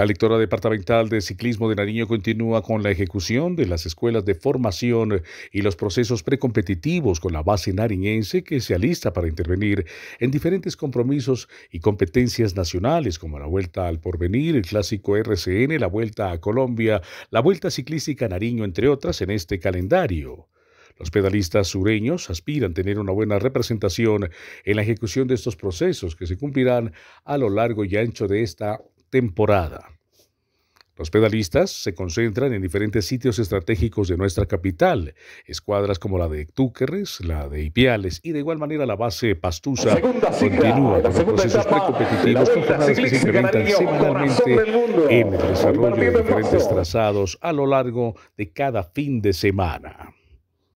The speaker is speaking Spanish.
La lectora departamental de ciclismo de Nariño continúa con la ejecución de las escuelas de formación y los procesos precompetitivos con la base nariñense que se alista para intervenir en diferentes compromisos y competencias nacionales como la Vuelta al Porvenir, el Clásico RCN, la Vuelta a Colombia, la Vuelta Ciclística Nariño, entre otras, en este calendario. Los pedalistas sureños aspiran tener una buena representación en la ejecución de estos procesos que se cumplirán a lo largo y ancho de esta temporada. Los pedalistas se concentran en diferentes sitios estratégicos de nuestra capital, escuadras como la de Túquerres, la de Ipiales y de igual manera la base Pastusa continúa con los procesos precompetitivos con jornadas que se incrementan semanalmente en el desarrollo de diferentes trazados a lo largo de cada fin de semana.